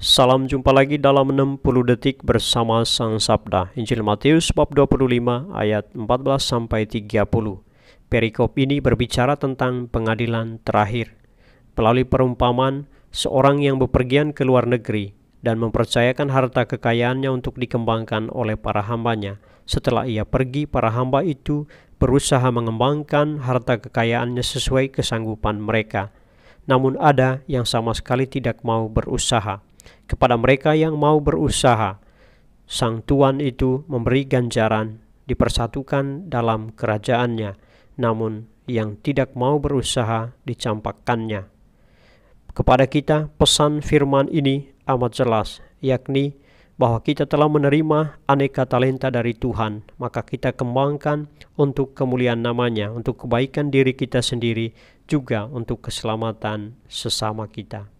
Salam jumpa lagi dalam 60 detik bersama Sang Sabda. Injil Matius bab 25 ayat 14 sampai 30. Perikop ini berbicara tentang pengadilan terakhir. Melalui perumpamaan, seorang yang bepergian ke luar negeri dan mempercayakan harta kekayaannya untuk dikembangkan oleh para hambanya. Setelah ia pergi, para hamba itu berusaha mengembangkan harta kekayaannya sesuai kesanggupan mereka. Namun ada yang sama sekali tidak mau berusaha kepada mereka yang mau berusaha. Sang Tuan itu memberi ganjaran, dipersatukan dalam kerajaannya, namun yang tidak mau berusaha dicampakkannya. Kepada kita, pesan firman ini amat jelas, yakni bahwa kita telah menerima aneka talenta dari Tuhan, maka kita kembangkan untuk kemuliaan namanya, untuk kebaikan diri kita sendiri, juga untuk keselamatan sesama kita.